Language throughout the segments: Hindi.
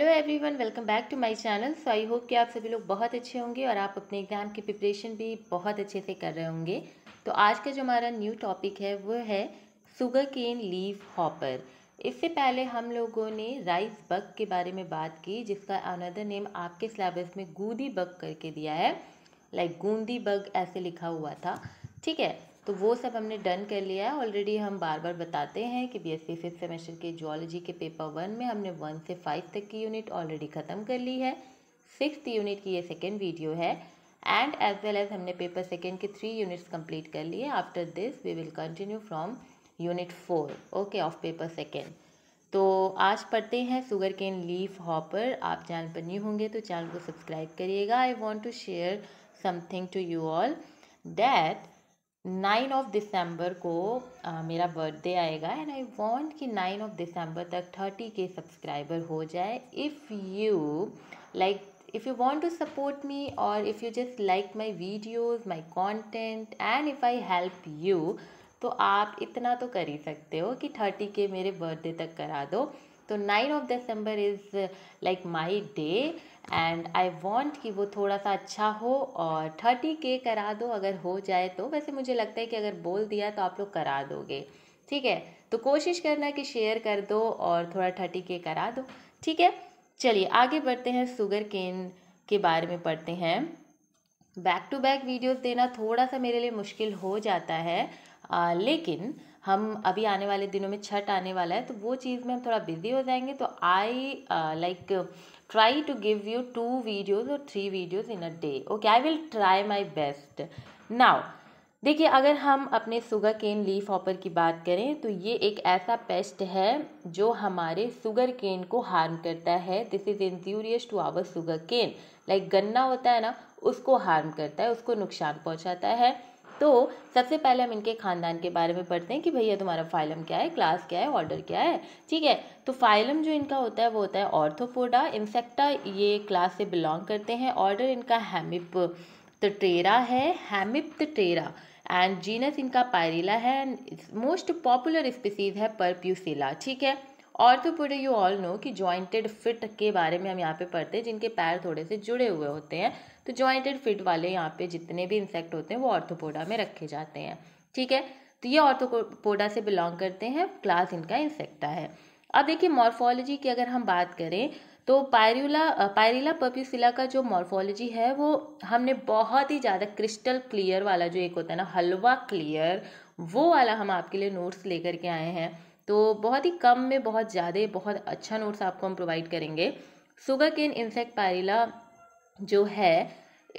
hello everyone welcome back to my channel so I hope कि आप सभी लोग बहुत अच्छे होंगे और आप अपने एग्ज़ाम की प्रिपरेशन भी बहुत अच्छे से कर रहे होंगे तो आज का जो हमारा न्यू टॉपिक है वो है सुगर केन लीव हॉपर इससे पहले हम लोगों ने राइस बग के बारे में बात की जिसका अनदर नेम आपके सिलेबस में गूदी बग करके दिया है लाइक गूंदी बग ऐसे लिखा हुआ था ठीक है तो वो सब हमने डन कर लिया है ऑलरेडी हम बार बार बताते हैं कि बी फिफ्थ सेमेस्टर के जोलॉजी के पेपर वन में हमने वन से फाइव तक की यूनिट ऑलरेडी ख़त्म कर ली है सिक्स यूनिट की ये सेकेंड वीडियो है एंड एज वेल एज हमने पेपर सेकेंड के थ्री यूनिट्स कंप्लीट कर लिए after this we will continue from unit four okay of paper second तो आज पढ़ते हैं सुगर केन लीफ हॉपर आप चैनल पर नहीं होंगे तो चैनल को सब्सक्राइब करिएगा I want to share something to you all that nine of December को आ, मेरा बर्थडे आएगा एंड आई वांट कि नाइन ऑफ दिसंबर तक थर्टी के सब्सक्राइबर हो जाए if you like if you want to support me और if you just like my videos my content and if I help you तो आप इतना तो कर ही सकते हो कि थर्टी के मेरे बर्थडे तक करा दो तो nine of December is like my day and I want कि वो थोड़ा सा अच्छा हो और थर्टी के करा दो अगर हो जाए तो वैसे मुझे लगता है कि अगर बोल दिया तो आप लोग करा दोगे ठीक है तो कोशिश करना कि शेयर कर दो और थोड़ा थर्टी के करा दो ठीक है चलिए आगे बढ़ते हैं सुगर केन के बारे में पढ़ते हैं बैक टू बैक वीडियोस देना थोड़ा सा मेरे लिए मुश्किल हो जाता है आ, लेकिन हम अभी आने वाले दिनों में छठ आने वाला है तो वो चीज़ में हम थोड़ा बिजी हो जाएंगे तो I like try to give you two videos और three videos in a day okay I will try my best now देखिए अगर हम अपने सुगर केन लीफ ऑपर की बात करें तो ये एक ऐसा पेस्ट है जो हमारे सुगर केन को हार्म करता है this is injurious to our sugarcane like गन्ना होता है ना उसको हार्म करता है उसको नुकसान पहुंचाता है तो सबसे पहले हम इनके खानदान के बारे में पढ़ते हैं कि भैया तुम्हारा फाइलम क्या है क्लास क्या है ऑर्डर क्या है ठीक है तो फाइलम जो इनका होता है वो होता है ऑर्थोपोडा इंसेक्टा ये क्लास से बिलोंग करते हैं ऑर्डर इनका हैमिप टेरा है हैमिप टेरा एंड जीनस इनका पायरीला है मोस्ट पॉपुलर स्पीसीज है परप्यूसीला ठीक है और तो पूरे यू ऑल नो कि जॉइंटेड फिट के बारे में हम यहाँ पे पढ़ते हैं जिनके पैर थोड़े से जुड़े हुए होते हैं तो जॉइंटेड फिट वाले यहाँ पे जितने भी इंसेक्ट होते हैं वो ऑर्थोपोडा में रखे जाते हैं ठीक है तो ये ऑर्थोपोडा से बिलोंग करते हैं क्लास इनका इंसेक्टा है अब देखिए मॉर्फोलॉजी की अगर हम बात करें तो पायरुला पायरिला पपीसिला का जो मॉर्फोलॉजी है वो हमने बहुत ही ज़्यादा क्रिस्टल क्लियर वाला जो एक होता है ना हलवा क्लियर वो वाला हम आपके लिए नोट्स लेकर के आए हैं तो बहुत ही कम में बहुत ज़्यादा बहुत अच्छा नोट्स आपको हम प्रोवाइड करेंगे सुगर केन इंसेक्ट पायरिला जो है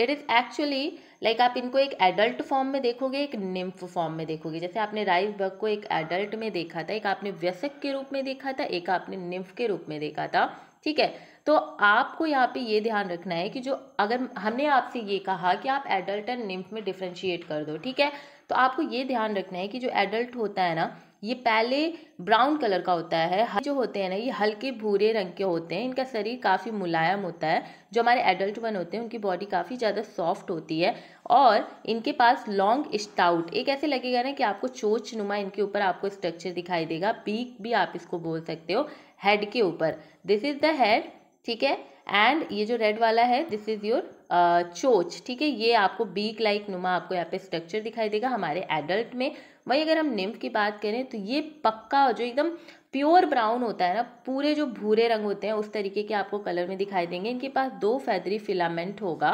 इट इज़ एक्चुअली लाइक आप इनको एक एडल्ट फॉर्म में देखोगे एक निम्फ फॉर्म में देखोगे जैसे आपने राइस बग को एक एडल्ट में देखा था एक आपने व्यसक के रूप में देखा था एक आपने निम्फ के रूप में देखा था ठीक है तो आपको यहाँ पे ये ध्यान रखना है कि जो अगर हमने आपसे ये कहा कि आप एडल्ट एंड निम्फ में डिफ्रेंशिएट कर दो ठीक है तो आपको ये ध्यान रखना है कि जो एडल्ट होता है ना ये पहले ब्राउन कलर का होता है जो होते हैं ना ये हल्के भूरे रंग के होते हैं इनका शरीर काफ़ी मुलायम होता है जो हमारे एडल्ट वन होते हैं उनकी बॉडी काफ़ी ज़्यादा सॉफ्ट होती है और इनके पास लॉन्ग स्टाउट एक ऐसे लगेगा ना कि आपको चोच नुमा इनके ऊपर आपको स्ट्रक्चर दिखाई देगा पीक भी आप इसको बोल सकते हो हेड के ऊपर दिस इज़ द हेड ठीक है एंड ये जो रेड वाला है दिस इज़ योर चोच ठीक है ये आपको बीक लाइक नुमा आपको यहाँ पे स्ट्रक्चर दिखाई देगा हमारे एडल्ट में वही अगर हम निम्फ की बात करें तो ये पक्का जो एकदम प्योर ब्राउन होता है ना पूरे जो भूरे रंग होते हैं उस तरीके के आपको कलर में दिखाई देंगे इनके पास दो फैदरी फिलामेंट होगा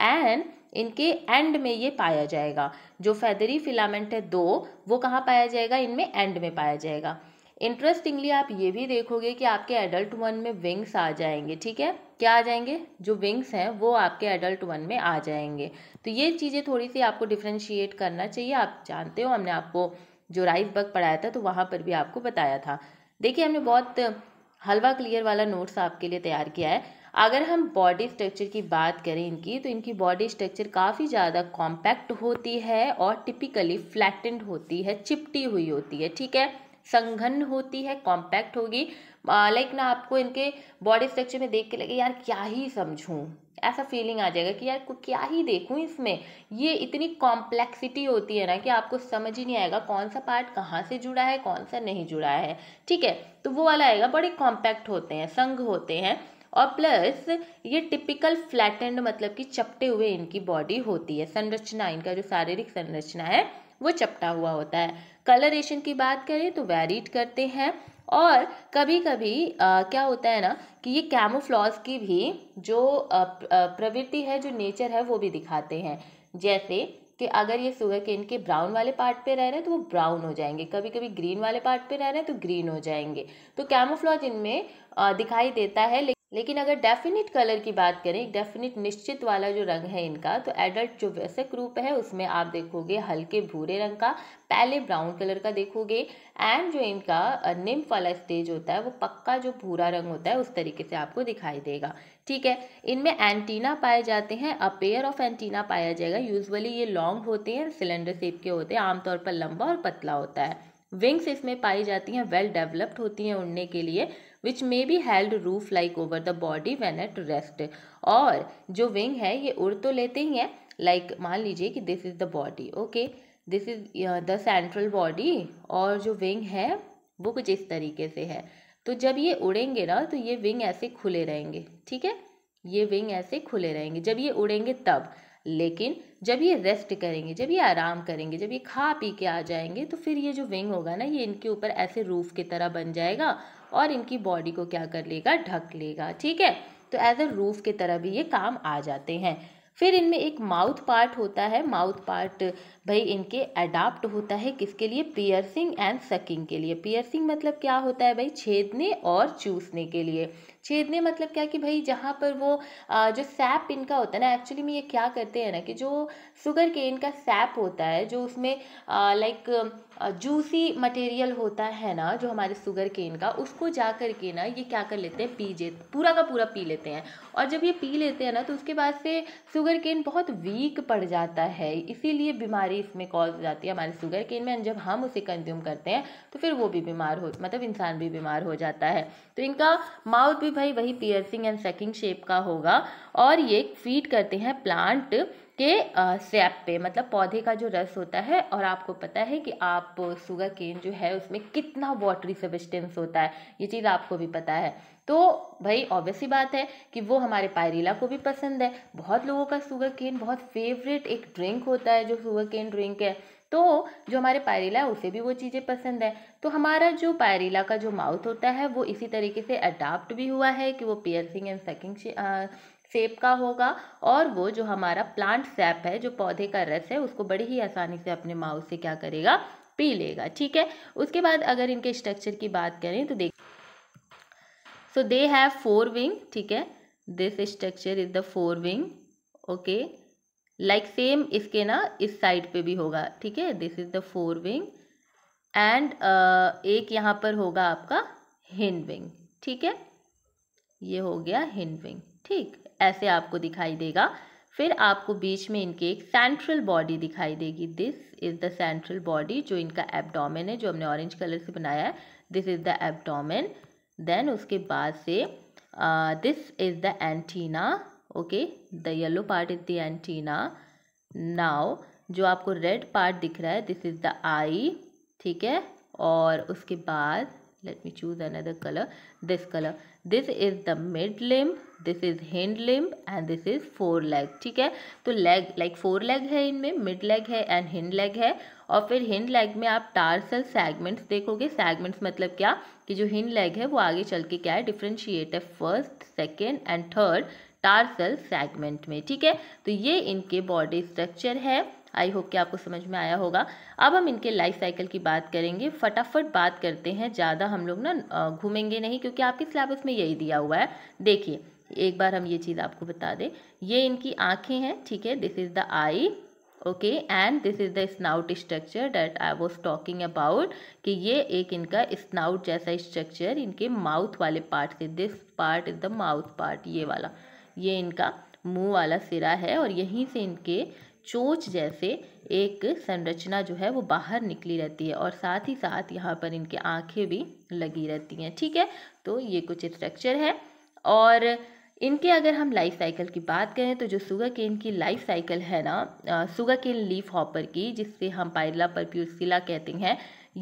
एंड इनके एंड में ये पाया जाएगा जो फैदरी फिलामेंट है दो वो कहाँ पाया जाएगा इनमें एंड में पाया जाएगा इंटरेस्टिंगली आप ये भी देखोगे कि आपके एडल्ट वन में विंग्स आ जाएंगे ठीक है क्या आ जाएंगे जो विंग्स हैं वो आपके एडल्ट वन में आ जाएंगे तो ये चीज़ें थोड़ी सी आपको डिफ्रेंशिएट करना चाहिए आप जानते हो हमने आपको जो राइस बग पढ़ाया था तो वहाँ पर भी आपको बताया था देखिए हमने बहुत हलवा क्लियर वाला नोट्स आपके लिए तैयार किया है अगर हम बॉडी स्ट्रक्चर की बात करें इनकी तो इनकी बॉडी स्ट्रक्चर काफ़ी ज़्यादा कॉम्पैक्ट होती है और टिपिकली फ्लैटेंड होती है चिपटी हुई होती है ठीक है संघन होती है कॉम्पैक्ट होगी लाइक ना आपको इनके बॉडी स्ट्रक्चर में देख के लगे यार क्या ही समझूँ ऐसा फीलिंग आ जाएगा कि यार क्या ही देखूँ इसमें ये इतनी कॉम्प्लेक्सिटी होती है ना कि आपको समझ ही नहीं आएगा कौन सा पार्ट कहाँ से जुड़ा है कौन सा नहीं जुड़ा है ठीक है तो वो वाला आएगा बड़े कॉम्पैक्ट होते हैं संघ होते हैं और प्लस ये टिपिकल फ्लैटेंड मतलब कि चपटे हुए इनकी बॉडी होती है संरचना इनका जो शारीरिक संरचना है वो चपटा हुआ होता है कलरेशन की बात करें तो वेरीड करते हैं और कभी कभी आ, क्या होता है ना कि ये कैमोफ्लॉज की भी जो प्रवृत्ति है जो नेचर है वो भी दिखाते हैं जैसे कि अगर ये सुगर के इनके ब्राउन वाले पार्ट पे रह रहे हैं तो वो ब्राउन हो जाएंगे कभी कभी ग्रीन वाले पार्ट पे रह रहे हैं तो ग्रीन हो जाएंगे तो कैमोफ्लॉज इनमें दिखाई देता है लेकिन अगर डेफिनेट कलर की बात करें डेफिनेट निश्चित वाला जो रंग है इनका तो एडल्ट जो व्यसक रूप है उसमें आप देखोगे हल्के भूरे रंग का पहले ब्राउन कलर का देखोगे एंड जो इनका निम्फ वाला स्टेज होता है वो पक्का जो भूरा रंग होता है उस तरीके से आपको दिखाई देगा ठीक है इनमें एंटीना पाए जाते हैं अ पेयर ऑफ एंटीना पाया जाएगा यूजली ये लॉन्ग होते हैं सिलेंडर सेप के होते हैं आमतौर पर लंबा और पतला होता है विंग्स इसमें पाई जाती हैं वेल डेवलप्ड होती हैं उड़ने के लिए which may be held roof like over the body when at rest और जो विंग है ये उड़ तो लेते ही हैं लाइक like, मान लीजिए कि this is the body okay this is the central body और जो विंग है वो कुछ इस तरीके से है तो जब ये उड़ेंगे ना तो ये विंग ऐसे खुले रहेंगे ठीक है ये विंग ऐसे खुले रहेंगे जब ये उड़ेंगे तब लेकिन जब ये रेस्ट करेंगे जब ये आराम करेंगे जब ये खा पी के आ जाएंगे तो फिर ये जो विंग होगा ना ये इनके ऊपर ऐसे रूफ की तरह बन जाएगा और इनकी बॉडी को क्या कर लेगा ढक लेगा ठीक है तो एज अ रूफ की तरह भी ये काम आ जाते हैं फिर इनमें एक माउथ पार्ट होता है माउथ पार्ट भाई इनके अडाप्ट होता है किसके लिए पियर्सिंग एंड सकिंग के लिए पियर्सिंग मतलब क्या होता है भाई छेदने और चूसने के लिए छेदने मतलब क्या कि भाई जहाँ पर वो जो सैप इनका होता है ना एक्चुअली में ये क्या करते हैं ना कि जो शुगर के इनका सैप होता है जो उसमें लाइक जूसी मटेरियल होता है ना जो हमारे शुगर केन का उसको जा कर के ना ये क्या कर लेते हैं पी जे पूरा का पूरा पी लेते हैं और जब ये पी लेते हैं ना तो उसके बाद से शुगर केन बहुत वीक पड़ जाता है इसीलिए बीमारी इसमें कॉज हो जाती है हमारे शुगर के इनमें जब हम उसे कंज्यूम करते हैं तो फिर वो भी बीमार हो मतलब इंसान भी बीमार हो जाता है तो इनका माउथ भी भाई वही पियर्सिंग एंड सेकिंग शेप का होगा और ये फीड करते हैं प्लांट के सेप पे मतलब पौधे का जो रस होता है और आपको पता है कि आप शुगर केन जो है उसमें कितना वाटरी सबिस्टेंस होता है ये चीज़ आपको भी पता है तो भाई ही बात है कि वो हमारे पायरीला को भी पसंद है बहुत लोगों का सुगर केन बहुत फेवरेट एक ड्रिंक होता है जो सुगर केन ड्रिंक है तो जो हमारे पायरीला है उसे भी वो चीज़ें पसंद है तो हमारा जो पायरीला का जो माउथ होता है वो इसी तरीके से अडाप्ट भी हुआ है कि वो पियर्सिंग एंड सेकिंग सेप का होगा और वो जो हमारा प्लांट सैप है जो पौधे का रस है उसको बड़ी ही आसानी से अपने माउथ से क्या करेगा पी लेगा ठीक है उसके बाद अगर इनके स्ट्रक्चर की बात करें तो देख so they have four wing ठीक है this structure is the forewing okay like same इसके ना इस साइड पे भी होगा ठीक है this is the forewing and एक यहाँ पर होगा आपका हिंड विंग ठीक है ये हो गया हिंड विंग ठीक ऐसे आपको दिखाई देगा फिर आपको बीच में इनके एक सेंट्रल बॉडी दिखाई देगी this is the central body जो इनका एबडोमेन है जो हमने ऑरेंज कलर से बनाया है this is the abdomen then उसके बाद से this is the antenna okay the yellow part is the antenna now जो आपको रेड पार्ट दिख रहा है दिस इज़ द आई ठीक है और उसके बाद let me choose another color this color this is the mid limb this is hind limb and this is fore leg ठीक है तो leg like fore leg है इनमें mid leg है and hind leg है और फिर hind leg में आप tarsal segments देखोगे segments मतलब क्या कि जो hind leg है वो आगे चल के क्या है डिफ्रेंशिएट है first second and third tarsal segment में ठीक है तो ये इनके बॉडी स्ट्रक्चर है आई होप कि आपको समझ में आया होगा अब हम इनके लाइफ साइकिल की बात करेंगे फटाफट बात करते हैं ज़्यादा हम लोग ना घूमेंगे नहीं क्योंकि आपके सिलेबस में यही दिया हुआ है देखिए एक बार हम ये चीज़ आपको बता दें ये इनकी आँखें हैं ठीक है this is the eye okay and this is the snout structure that I was talking about कि ये एक इनका स्नाउट जैसा स्ट्रक्चर इनके माउथ वाले पार्ट से this part is the mouth part ये वाला ये इनका मुंह वाला सिरा है और यहीं से इनके चोच जैसे एक संरचना जो है वो बाहर निकली रहती है और साथ ही साथ यहाँ पर इनके आँखें भी लगी रहती हैं ठीक है तो ये कुछ स्ट्रक्चर है और इनके अगर हम लाइफ साइकिल की बात करें तो जो सुगर केन की लाइफ साइकिल है ना सुगर केन लीफ हॉपर की जिससे हम पायरला परप्यूसिला कहते हैं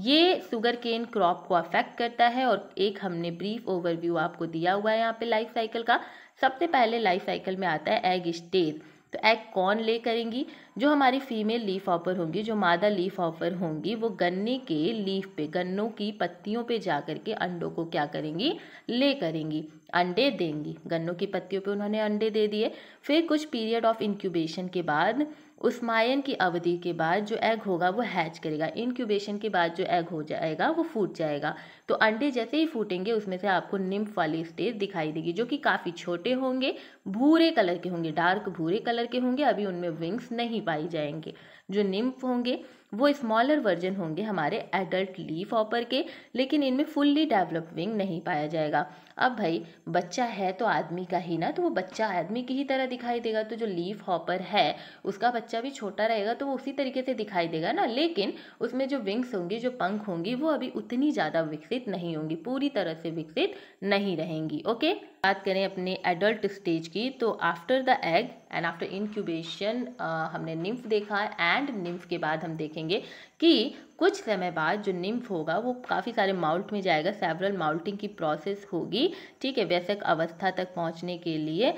ये सुगर केन क्रॉप को अफेक्ट करता है और एक हमने ब्रीफ ओवरव्यू आपको दिया हुआ है यहाँ पे लाइफ साइकिल का सबसे पहले लाइफ साइकिल में आता है एग स्टेज तो एग कौन ले करेंगी जो हमारी फीमेल लीफ ऑफर होंगी जो मादा लीफ ऑफर होंगी वो गन्ने के लीफ पे गन्नों की पत्तियों पे जा करके अंडों को क्या करेंगी ले करेंगी अंडे देंगी गन्नों की पत्तियों पे उन्होंने अंडे दे दिए फिर कुछ पीरियड ऑफ इंक्यूबेशन के बाद उष्मायन की अवधि के बाद जो एग होगा वो हैच करेगा इनक्यूबेशन के बाद जो एग हो जाएगा वो फूट जाएगा तो अंडे जैसे ही फूटेंगे उसमें से आपको निम्फ वाली स्टेज दिखाई देगी जो कि काफ़ी छोटे होंगे भूरे कलर के होंगे डार्क भूरे कलर के होंगे अभी उनमें विंग्स नहीं पाई जाएंगे जो निम्फ होंगे वो स्मॉलर वर्जन होंगे हमारे एडल्ट लीफ ऑपर के लेकिन इनमें फुल्ली डेवलप विंग नहीं पाया जाएगा अब भाई बच्चा है तो आदमी का ही ना तो वो बच्चा आदमी की ही तरह दिखाई देगा तो जो लीफ हॉपर है उसका बच्चा भी छोटा रहेगा तो वो उसी तरीके से दिखाई देगा ना लेकिन उसमें जो विंग्स होंगी जो पंख होंगी वो अभी उतनी ज़्यादा विकसित नहीं होंगी पूरी तरह से विकसित नहीं रहेंगी ओके बात करें अपने एडल्ट स्टेज की तो after the egg and after incubation हमने निम्फ देखा एंड निम्फ के बाद हम देखेंगे कि कुछ समय बाद जो निम्फ होगा वो काफ़ी सारे माउल्ट में जाएगा सेवरल माउल्टिंग की प्रोसेस होगी ठीक है वैसे अवस्था तक पहुँचने के लिए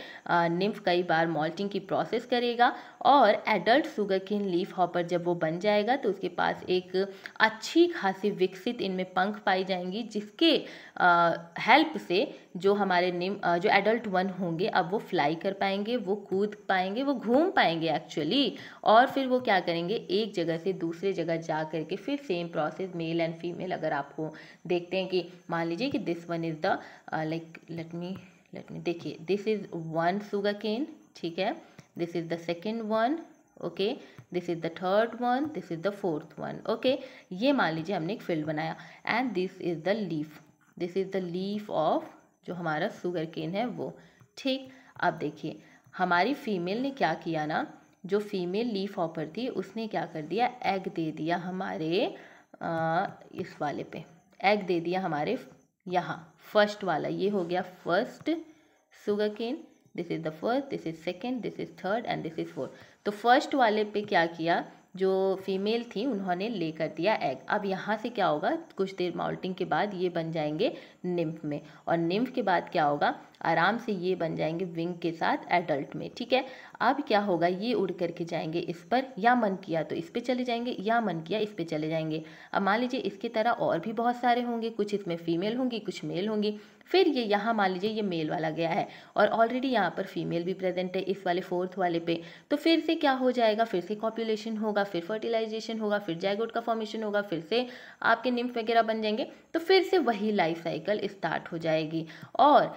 निम्फ कई बार माउल्टिंग की प्रोसेस करेगा और एडल्ट सुगर किन लीफ हॉपर जब वो बन जाएगा तो उसके पास एक अच्छी खासी विकसित इनमें पंख पाई जाएंगी जिसके हेल्प से जो हमारे निम जो एडल्ट वन होंगे अब वो फ्लाई कर पाएंगे वो कूद पाएंगे वो घूम पाएंगे एक्चुअली और फिर वो क्या करेंगे एक जगह से दूसरे जगह जा करके फिर same process male and female अगर आपको देखते हैं कि मान लीजिए कि this one is the like let me let me देखिए this is one sugar cane ठीक है this is the second one okay this is the third one this is the fourth one okay ये मान लीजिए हमने एक फील्ड बनाया and this is the leaf this is the leaf of जो हमारा सुगर केन है वो ठीक अब देखिए हमारी फीमेल ने क्या किया ना जो फीमेल लीफ ऑपर थी उसने क्या कर दिया एग दे दिया हमारे आ, इस वाले पे एग दे दिया हमारे यहाँ फर्स्ट वाला ये हो गया first sugar cane this is the first this is second this is third and this is fourth तो फर्स्ट वाले पे क्या किया जो फीमेल थी उन्होंने ले कर दिया एग अब यहाँ से क्या होगा कुछ देर माउल्टिंग के बाद ये बन जाएंगे निम्फ में और निम्फ के बाद क्या होगा आराम से ये बन जाएंगे विंग के साथ एडल्ट में ठीक है अब क्या होगा ये उड़ करके जाएंगे इस पर या मन किया तो इस पर चले जाएंगे या मन किया इस पर चले जाएंगे अब मान लीजिए इसकी तरह और भी बहुत सारे होंगे कुछ इसमें फीमेल होंगी कुछ मेल होंगी फिर ये यहाँ मान लीजिए ये मेल वाला गया है और ऑलरेडी यहाँ पर फीमेल भी प्रेजेंट है इस वाले फोर्थ वाले पे तो फिर से क्या हो जाएगा फिर से कॉपुलेशन होगा फिर फर्टिलाइजेशन होगा फिर जैगोट का फॉर्मेशन होगा फिर से आपके निम्फ वगैरह बन जाएंगे तो फिर से वही लाइफ साइकिल स्टार्ट हो जाएगी और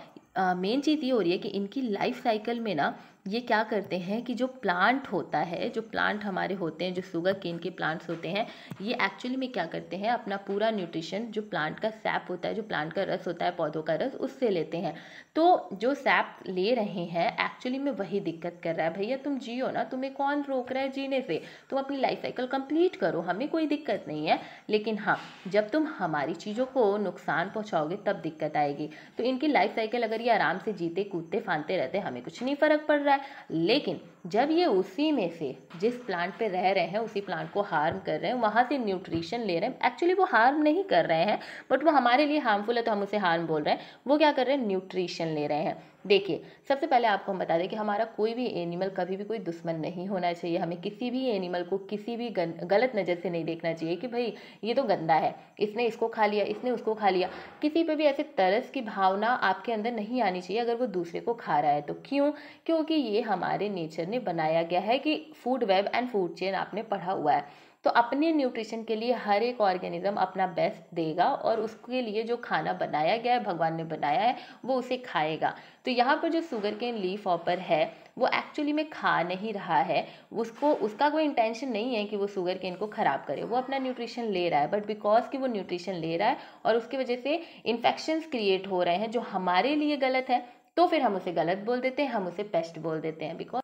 मेन चीज़ ये हो रही है कि इनकी लाइफ साइकिल में ना ये क्या करते हैं कि जो प्लांट होता है जो प्लांट हमारे होते हैं जो शुगर केन के प्लांट्स होते हैं ये एक्चुअली में क्या करते हैं अपना पूरा न्यूट्रिशन जो प्लांट का सैप होता है जो प्लांट का रस होता है पौधों का रस उससे लेते हैं तो जो सैप ले रहे हैं एक्चुअली में वही दिक्कत कर रहा है भैया तुम जियो ना तुम्हें कौन रोक रहा है जीने से तुम अपनी लाइफ साइकिल कंप्लीट करो हमें कोई दिक्कत नहीं है लेकिन हाँ जब तुम हमारी चीज़ों को नुकसान पहुँचाओगे तब दिक्कत आएगी तो इनकी लाइफ साइकिल अगर ये आराम से जीते कूदते फानते रहते हमें कुछ नहीं फ़र्क पड़ रहा रहा है लेकिन जब ये उसी में से जिस प्लांट पे रह रहे हैं उसी प्लांट को हार्म कर रहे हैं वहाँ से न्यूट्रिशन ले रहे हैं एक्चुअली वो हार्म नहीं कर रहे हैं बट वो हमारे लिए हार्मफुल है तो हम उसे हार्म बोल रहे हैं वो क्या कर रहे हैं न्यूट्रिशन ले रहे हैं देखिए सबसे पहले आपको हम बता दें कि हमारा कोई भी एनिमल कभी भी कोई दुश्मन नहीं होना चाहिए हमें किसी भी एनिमल को किसी भी गलत नज़र से नहीं देखना चाहिए कि भाई ये तो गंदा है इसने इसको खा लिया इसने उसको खा लिया किसी पर भी ऐसे तरस की भावना आपके अंदर नहीं आनी चाहिए अगर वो दूसरे को खा रहा है तो क्यों क्योंकि ये हमारे नेचर ने बनाया गया है कि food web and food chain आपने पढ़ा हुआ है तो अपने न्यूट्रिशन के लिए हर एक ऑर्गेनिज्म अपना बेस्ट देगा और उसके लिए जो खाना बनाया गया है भगवान ने बनाया है वो उसे खाएगा तो यहाँ पर जो शुगर केन लीफ ऑपर है वो एक्चुअली में खा नहीं रहा है उसको उसका कोई इंटेंशन नहीं है कि वो शुगर केन को ख़राब करे वो अपना न्यूट्रिशन ले रहा है बट बिकॉज कि वो न्यूट्रिशन ले रहा है और उसकी वजह से इन्फेक्शंस क्रिएट हो रहे हैं जो हमारे लिए गलत है तो फिर हम उसे गलत बोल देते हैं हम उसे पेस्ट बोल देते हैं because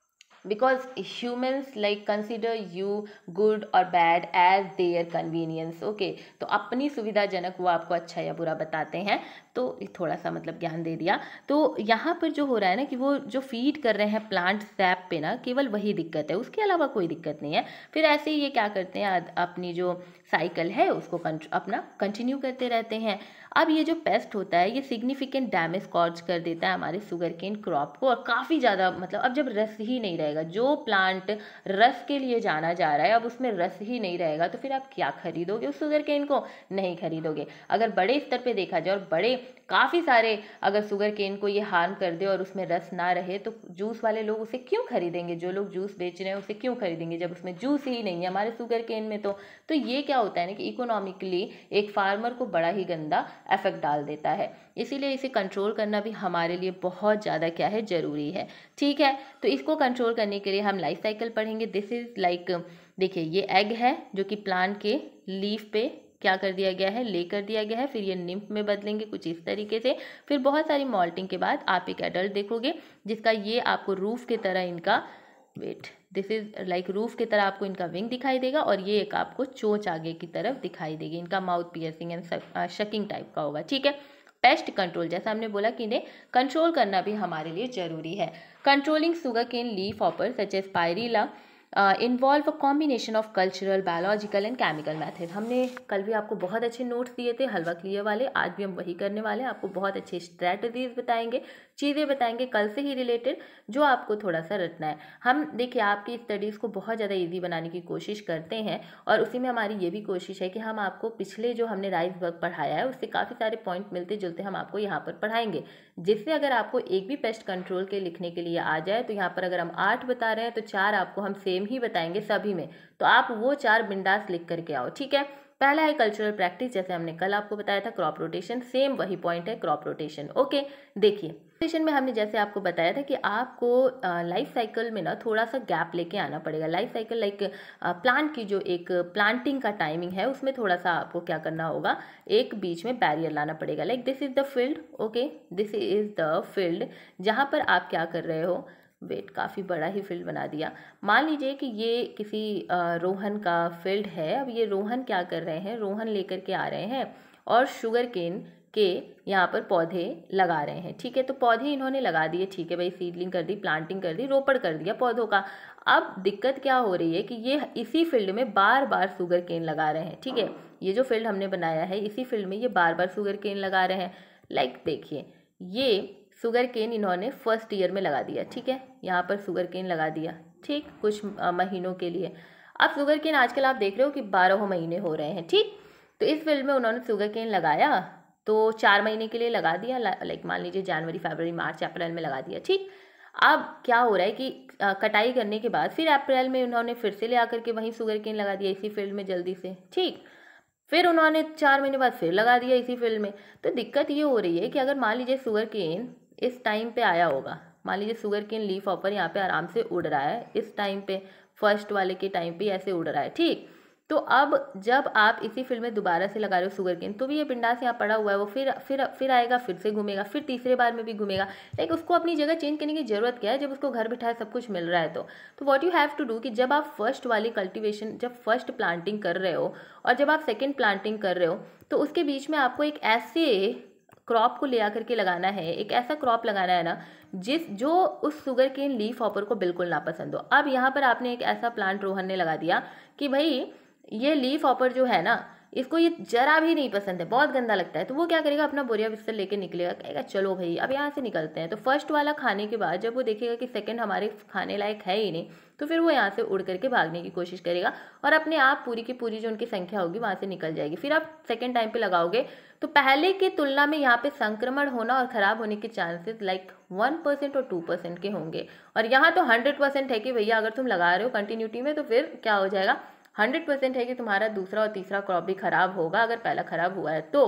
because humans like consider you good or bad as their convenience okay तो अपनी सुविधाजनक वो आपको अच्छा या बुरा बताते हैं तो थोड़ा सा मतलब ज्ञान दे दिया तो यहाँ पर जो हो रहा है ना कि वो जो फीड कर रहे हैं प्लांट सैप पे ना केवल वही दिक्कत है उसके अलावा कोई दिक्कत नहीं है फिर ऐसे ही ये क्या करते हैं अपनी जो साइकिल है उसको अपना कंटिन्यू करते रहते हैं अब ये जो पेस्ट होता है ये सिग्निफिकेंट डैमेज कॉज कर देता है हमारे सुगर केन क्रॉप को और काफ़ी ज़्यादा मतलब अब जब रस ही नहीं रहेगा जो प्लांट रस के लिए जाना जा रहा है अब उसमें रस ही नहीं रहेगा तो फिर आप क्या खरीदोगे उस सुगर केन को नहीं खरीदोगे अगर बड़े स्तर पर देखा जाए और बड़े काफ़ी सारे अगर शुगर केन को ये हार्म कर दे और उसमें रस ना रहे तो जूस वाले लोग उसे क्यों खरीदेंगे जो लोग जूस बेच रहे हैं उसे क्यों खरीदेंगे जब उसमें जूस ही नहीं है हमारे शुगर केन में तो तो ये क्या होता है ना कि इकोनॉमिकली एक फार्मर को बड़ा ही गंदा इफेक्ट डाल देता है इसीलिए इसे कंट्रोल करना भी हमारे लिए बहुत ज़्यादा क्या है ज़रूरी है ठीक है तो इसको कंट्रोल करने के लिए हम लाइफ साइकिल पढ़ेंगे दिस इज़ लाइक देखिए ये एग है जो कि प्लांट के लीफ पे क्या कर दिया गया है ले कर दिया गया है फिर ये निम्फ में बदलेंगे कुछ इस तरीके से फिर बहुत सारी मॉल्टिंग के बाद आप एक एडल्ट देखोगे जिसका ये आपको रूफ की तरह इनका weight this is like roof की तरह आपको इनका विंग दिखाई देगा और ये एक आपको चोच आगे की तरफ दिखाई देगी इनका mouth piercing and sucking type का होगा ठीक है पेस्ट कंट्रोल जैसा हमने बोला कि इन्हें कंट्रोल करना भी हमारे लिए जरूरी है controlling sugar cane leaf hopper such as pyrilla involve a combination of cultural biological and chemical method हमने कल भी आपको बहुत अच्छे नोट्स दिए थे हलवा क्लियर वाले आज भी हम वही करने वाले हैं आपको बहुत अच्छे स्ट्रैटजीज बताएंगे चीज़ें बताएंगे कल से ही रिलेटेड जो आपको थोड़ा सा रटना है हम देखिए आपकी स्टडीज़ को बहुत ज़्यादा ईजी बनाने की कोशिश करते हैं और उसी में हमारी ये भी कोशिश है कि हम आपको पिछले जो हमने राइस वर्क पढ़ाया है उससे काफ़ी सारे पॉइंट मिलते जुलते हम आपको यहाँ पर पढ़ाएंगे जिससे अगर आपको एक भी पेस्ट कंट्रोल के लिखने के लिए आ जाए तो यहाँ पर अगर हम आठ बता रहे हैं तो चार आपको हम सेम सेम ही बताएंगे सभी में तो आप वो चार बिंदास लिख करके आओ ठीक है पहला है कल्चरल प्रैक्टिस जैसे हमने कल आपको बताया था क्रॉप रोटेशन सेम वही पॉइंट है क्रॉप रोटेशन ओके देखिए रोटेशन में हमने जैसे आपको बताया था कि आपको लाइफ साइकिल में ना थोड़ा सा गैप लेके आना पड़ेगा लाइफ साइकिल लाइक प्लांट की जो एक प्लांटिंग का टाइमिंग है उसमें थोड़ा सा आपको क्या करना होगा एक बीच में बैरियर लाना पड़ेगा like this is the field okay this is the field जहाँ पर आप क्या कर रहे हो वेट काफ़ी बड़ा ही फील्ड बना दिया मान लीजिए कि ये किसी रोहन का फील्ड है अब ये रोहन क्या कर रहे हैं रोहन लेकर के आ रहे हैं और शुगर केन के यहाँ पर पौधे लगा रहे हैं ठीक है तो पौधे इन्होंने लगा दिए ठीक है भाई सीडलिंग कर दी प्लांटिंग कर दी रोपड़ कर दिया पौधों का अब दिक्कत क्या हो रही है कि ये इसी फील्ड में बार बार शुगर केन लगा रहे हैं ठीक है ये जो फील्ड हमने बनाया है इसी फील्ड में ये बार बार शुगर केन लगा रहे हैं लाइक देखिए ये सुगर केन इन्होंने फर्स्ट ईयर में लगा दिया ठीक है यहाँ पर सुगर केन लगा दिया ठीक कुछ महीनों के लिए अब सुगर केन आजकल आप देख रहे हो कि बारह महीने हो रहे हैं ठीक तो इस फील्ड में उन्होंने सुगर केन लगाया तो चार महीने के लिए लगा दिया लाइक मान लीजिए जनवरी फरवरी मार्च अप्रैल में लगा दिया ठीक अब क्या हो रहा है कि आ, कटाई करने के बाद फिर अप्रैल में उन्होंने फिर से ले आकर के वहीं शुगर केन लगा दिया इसी फील्ड में जल्दी से ठीक फिर उन्होंने चार महीने बाद फिर लगा दिया इसी फील्ड में तो दिक्कत ये हो रही है कि अगर मान लीजिए सुगर केन इस टाइम पे आया होगा मान लीजिए सुगर केन लीफ ऑपर यहाँ पे आराम से उड़ रहा है इस टाइम पे फर्स्ट वाले के टाइम पे ऐसे उड़ रहा है ठीक तो अब जब आप इसी फील्ड में दोबारा से लगा रहे हो सुगर केन तो भी ये पिंडास यहाँ पड़ा हुआ है वो फिर फिर फिर आएगा फिर से घूमेगा फिर तीसरे बार में भी घूमेगा लाइक उसको अपनी जगह चेंज करने की जरूरत क्या है जब उसको घर बिठाए सब कुछ मिल रहा है तो तो what you have to do कि जब आप फर्स्ट वाली कल्टिवेशन जब फर्स्ट प्लांटिंग कर रहे हो और जब आप सेकेंड प्लांटिंग कर रहे हो तो उसके बीच में आपको एक ऐसे क्रॉप को ले आकर के लगाना है एक ऐसा क्रॉप लगाना है ना जिस जो उस शुगर केन लीफ ऑपर को बिल्कुल ना पसंद हो अब यहाँ पर आपने एक ऐसा प्लांट रोहन ने लगा दिया कि भाई ये लीफ ऑपर जो है ना इसको ये जरा भी नहीं पसंद है बहुत गंदा लगता है तो वो क्या करेगा अपना बोरिया बिस्तर लेके निकलेगा कहेगा चलो भाई अब यहाँ से निकलते हैं तो फर्स्ट वाला खाने के बाद जब वो देखेगा कि सेकंड हमारे खाने लायक है ही नहीं तो फिर वो यहाँ से उड़ करके भागने की कोशिश करेगा और अपने आप पूरी की पूरी जो उनकी संख्या होगी वहाँ से निकल जाएगी फिर आप सेकेंड टाइम पर लगाओगे तो पहले की तुलना में यहाँ पे संक्रमण होना और ख़राब होने के चांसेस लाइक वन परसेंट और टू परसेंट के होंगे और यहाँ तो हंड्रेड परसेंट है कि भैया अगर तुम लगा रहे हो कंटिन्यूटी में तो फिर क्या हो जाएगा हंड्रेड परसेंट है कि तुम्हारा दूसरा और तीसरा क्रॉप भी खराब होगा अगर पहला खराब हुआ है तो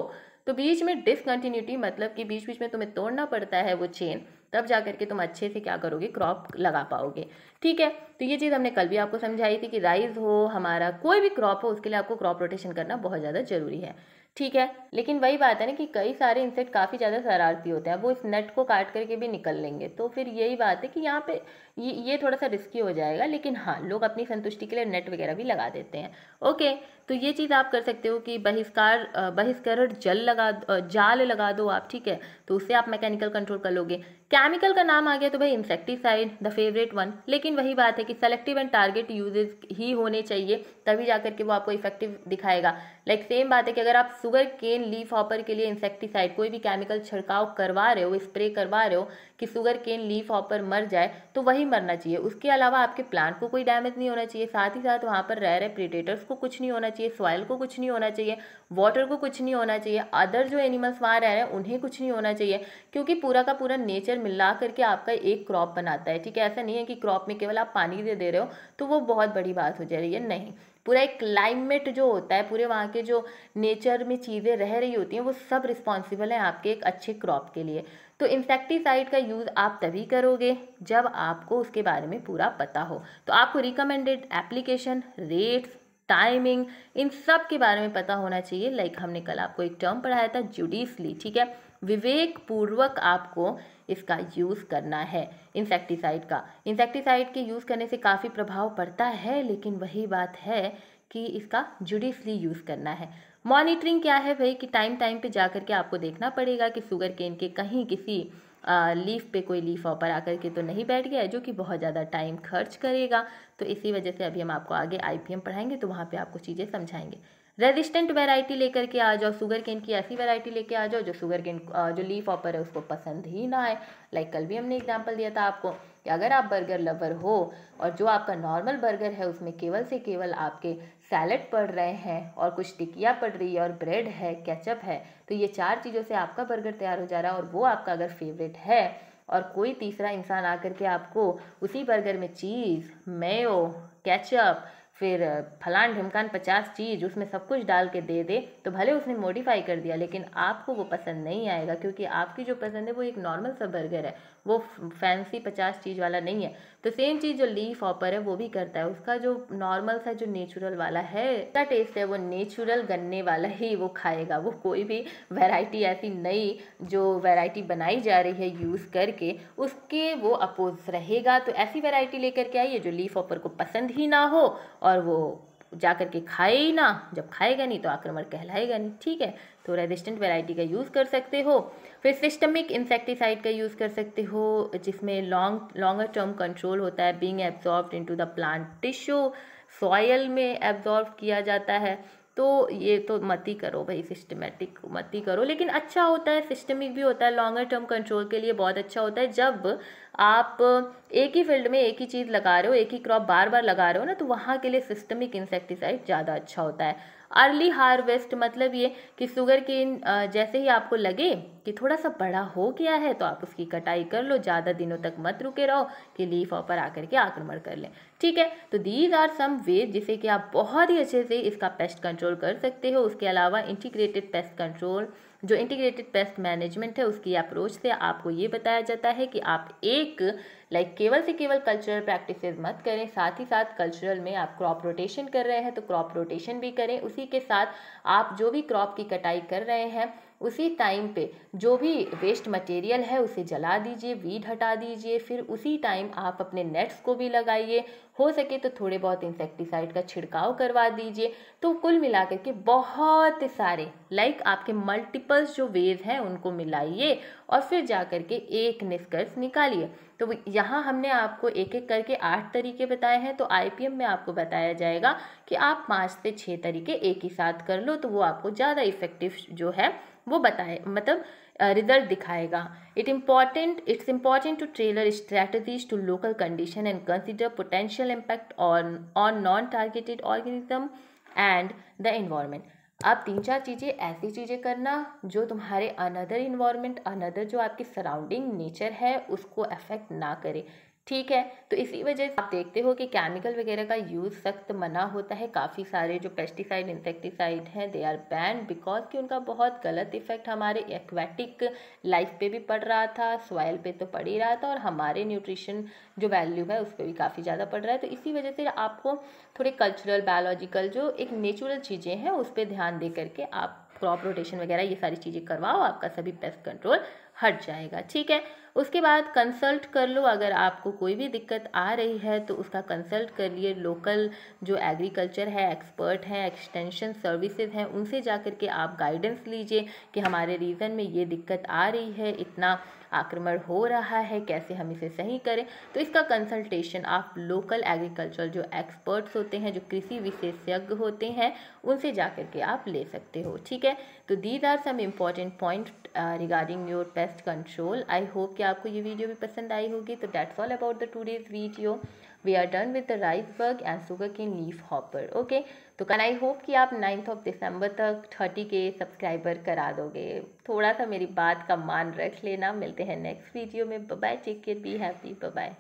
तो बीच में डिसकंटिन्यूटी मतलब कि बीच बीच में तुम्हें तोड़ना पड़ता है वो चेन तब जा करके तुम अच्छे से क्या करोगे क्रॉप लगा पाओगे ठीक है तो ये चीज़ हमने कल भी आपको समझाई थी कि राइस हो हमारा कोई भी क्रॉप हो उसके लिए आपको क्रॉप रोटेशन करना बहुत ज़्यादा ज़रूरी है ठीक है लेकिन वही बात है ना कि कई सारे इंसेक्ट काफ़ी ज़्यादा शरारती होते हैं वो इस नेट को काट करके भी निकल लेंगे तो फिर यही बात है कि यहाँ पे ये ये थोड़ा सा रिस्की हो जाएगा लेकिन हाँ लोग अपनी संतुष्टि के लिए नेट वगैरह भी लगा देते हैं ओके तो ये चीज़ आप कर सकते हो कि बहिष्कार बहिष्करण जल लगा जाल लगा दो आप ठीक है तो उससे आप मैकेनिकल कंट्रोल कर लोगे केमिकल का नाम आ गया तो भाई इंसेक्टिसाइड द फेवरेट वन लेकिन वही बात है कि सेलेक्टिव एंड टारगेट यूजेज ही होने चाहिए तभी जा करके वो आपको इफेक्टिव दिखाएगा लाइक सेम बात है कि अगर आप सुगर केन लीफ हॉपर के लिए इंसेक्टिसाइड कोई भी केमिकल छिड़काव करवा रहे हो स्प्रे करवा रहे हो कि सुगर केन लीफ हॉपर मर जाए तो वही मरना चाहिए उसके अलावा आपके प्लांट को कोई डैमेज नहीं होना चाहिए साथ ही साथ वहाँ पर रह रहे प्रीडेटर्स को कुछ नहीं होना चाहिए सॉइल को कुछ नहीं होना चाहिए वाटर को कुछ नहीं होना चाहिए अदर जो एनिमल्स वहाँ रह रहे हैं उन्हें कुछ नहीं होना चाहिए क्योंकि पूरा का पूरा नेचर मिला करके आपका एक क्रॉप बनाता है ठीक है ऐसा नहीं है कि क्रॉप में केवल आप पानी दे दे रहे हो तो वो बहुत बड़ी बात हो जा रही है नहीं पूरा एक क्लाइमेट जो होता है पूरे वहाँ के जो नेचर में चीज़ें रह रही होती हैं वो सब रिस्पॉन्सिबल हैं आपके एक अच्छे क्रॉप के लिए तो इन्फेक्टिसाइड का यूज़ आप तभी करोगे जब आपको उसके बारे में पूरा पता हो तो आपको रिकमेंडेड एप्लीकेशन रेट्स टाइमिंग इन सब के बारे में पता होना चाहिए लाइक हमने कल आपको एक टर्म पढ़ाया था जुडिसली ठीक है विवेक पूर्वक आपको इसका यूज़ करना है इंसेक्टिसाइड का इंसेक्टिसाइड के यूज़ करने से काफ़ी प्रभाव पड़ता है लेकिन वही बात है कि इसका जुडिशली यूज़ करना है मॉनिटरिंग क्या है भाई कि टाइम टाइम पे जा करके के आपको देखना पड़ेगा कि शुगर केन के कहीं किसी लीफ पे कोई लीफ ऑपर आकर के तो नहीं बैठ गया है जो कि बहुत ज़्यादा टाइम खर्च करेगा तो इसी वजह से अभी हम आपको आगे आईपीएम पढ़ाएंगे तो वहाँ पे आपको चीज़ें समझाएंगे रेजिस्टेंट वैरायटी लेकर के आ जाओ सुगर केन की ऐसी वैरायटी लेके आ जाओ जो शुगर केन जो लीफ ऑपर है उसको पसंद ही ना आए लाइक कल भी हमने एग्जाम्पल दिया था आपको कि अगर आप बर्गर लवर हो और जो आपका नॉर्मल बर्गर है उसमें केवल से केवल आपके सैलड पड़ रहे हैं और कुछ टिकिया पड़ रही है और ब्रेड है कैचअप है तो ये चार चीज़ों से आपका बर्गर तैयार हो जा रहा है और वो आपका अगर फेवरेट है और कोई तीसरा इंसान आकर के आपको उसी बर्गर में चीज़ मेयो कैचअप फिर फलान ढिमकान पचास चीज़ उसमें सब कुछ डाल के दे दे तो भले उसने मॉडिफाई कर दिया लेकिन आपको वो पसंद नहीं आएगा क्योंकि आपकी जो पसंद है वो एक नॉर्मल सा बर्गर है वो फैंसी पचास चीज़ वाला नहीं है तो सेम चीज़ जो लीफ ऑपर है वो भी करता है उसका जो नॉर्मल सा जो नेचुरल वाला है उसका टेस्ट है वो नेचुरल गन्ने वाला ही वो खाएगा वो कोई भी वैरायटी ऐसी नई जो वैरायटी बनाई जा रही है यूज़ करके उसके वो अपोज रहेगा तो ऐसी वैरायटी लेकर के आइए जो लीफ ऑपर को पसंद ही ना हो और वो जा करके खाए ही ना जब खाएगा नहीं तो आक्रमण कहलाएगा नहीं ठीक है तो रेजिस्टेंट वैरायटी का यूज़ कर सकते हो फिर सिस्टमिक इंसेक्टिसाइड का यूज़ कर सकते हो जिसमें लॉन्ग लॉन्गर टर्म कंट्रोल होता है being absorb into the plant tissue soil में एब्जॉर्ब किया जाता है तो ये तो मत ही करो भाई सिस्टमेटिक मत ही करो लेकिन अच्छा होता है सिस्टमिक भी होता है लॉन्गर टर्म कंट्रोल के लिए बहुत अच्छा होता है जब आप एक ही फील्ड में एक ही चीज़ लगा रहे हो एक ही क्रॉप बार बार लगा रहे हो ना तो वहाँ के लिए सिस्टमिक इंसेक्टिसाइड ज़्यादा अच्छा होता है अर्ली हार्वेस्ट मतलब ये कि शुगर केन जैसे ही आपको लगे कि थोड़ा सा बड़ा हो गया है तो आप उसकी कटाई कर लो ज़्यादा दिनों तक मत रुके रहो कि लीफ ऑपर आकर के आक्रमण कर लें ठीक है तो दीज आर सम वे जिसे कि आप बहुत ही अच्छे से इसका पेस्ट कंट्रोल कर सकते हो उसके अलावा इंटीग्रेटेड पेस्ट कंट्रोल जो इंटीग्रेटेड पेस्ट मैनेजमेंट है उसकी अप्रोच से आपको ये बताया जाता है कि आप एक लाइक like, केवल से केवल कल्चरल प्रैक्टिसेस मत करें साथ ही साथ कल्चरल में आप क्रॉप रोटेशन कर रहे हैं तो क्रॉप रोटेशन भी करें उसी के साथ आप जो भी क्रॉप की कटाई कर रहे हैं उसी टाइम पे जो भी वेस्ट मटेरियल है उसे जला दीजिए वीड हटा दीजिए फिर उसी टाइम आप अपने नेट्स को भी लगाइए हो सके तो थोड़े बहुत इंसेक्टिसाइड का छिड़काव करवा दीजिए तो कुल मिलाकर के बहुत सारे लाइक आपके मल्टीपल्स जो वेज हैं उनको मिलाइए और फिर जा कर के एक निष्कर्ष निकालिए तो यहाँ हमने आपको एक एक करके आठ तरीके बताए हैं तो आईपीएम में आपको बताया जाएगा कि आप पाँच से छः तरीके एक ही साथ कर लो तो वो आपको ज़्यादा इफेक्टिव जो है वो बताए मतलब रिजल्ट दिखाएगा it important it's important to tailor strategies to local condition and consider potential impact on on non targeted organism and the environment आप तीन चार चीज़ें ऐसी चीज़ें करना जो तुम्हारे अनदर इन्वायरमेंट अनदर जो आपकी सराउंडिंग नेचर है उसको अफेक्ट ना करे ठीक है तो इसी वजह से आप देखते हो कि केमिकल वगैरह का यूज़ सख्त मना होता है काफ़ी सारे जो पेस्टिसाइड इंसेक्टिसाइड हैं दे आर बैंड बिकॉज कि उनका बहुत गलत इफेक्ट हमारे एक्वेटिक लाइफ पे भी पड़ रहा था सॉयल पे तो पड़ ही रहा था और हमारे न्यूट्रिशन जो वैल्यू है उस पर भी काफ़ी ज़्यादा पड़ रहा है तो इसी वजह से आपको थोड़े कल्चरल बायोलॉजिकल जो एक नेचुरल चीज़ें हैं उस पर ध्यान दे करके आप क्रॉप रोटेशन वगैरह ये सारी चीज़ें करवाओ आपका सभी पेस्ट कंट्रोल हट जाएगा ठीक है उसके बाद कंसल्ट कर लो अगर आपको कोई भी दिक्कत आ रही है तो उसका कंसल्ट कर लिए लोकल जो एग्रीकल्चर है एक्सपर्ट हैं एक्सटेंशन सर्विसेज हैं उनसे जा कर के आप गाइडेंस लीजिए कि हमारे रीजन में ये दिक्कत आ रही है इतना आक्रमण हो रहा है कैसे हम इसे सही करें तो इसका कंसल्टेशन आप लोकल एग्रीकल्चरल जो एक्सपर्ट्स होते हैं जो कृषि विशेषज्ञ होते हैं उनसे जा के आप ले सकते हो ठीक है तो these are some important point regarding your pest control I hope कि आपको ये वीडियो भी पसंद आई होगी तो that's all about the two days video we are done with the rice bug and sugar किन लीफ हॉपर ओके तो कन आई होप कि आप नाइन्थ ऑफ दिसंबर तक थर्टी के सब्सक्राइबर करा दोगे थोड़ा सा मेरी बात का मान रख लेना मिलते हैं नेक्स्ट वीडियो में bye take care be happy bye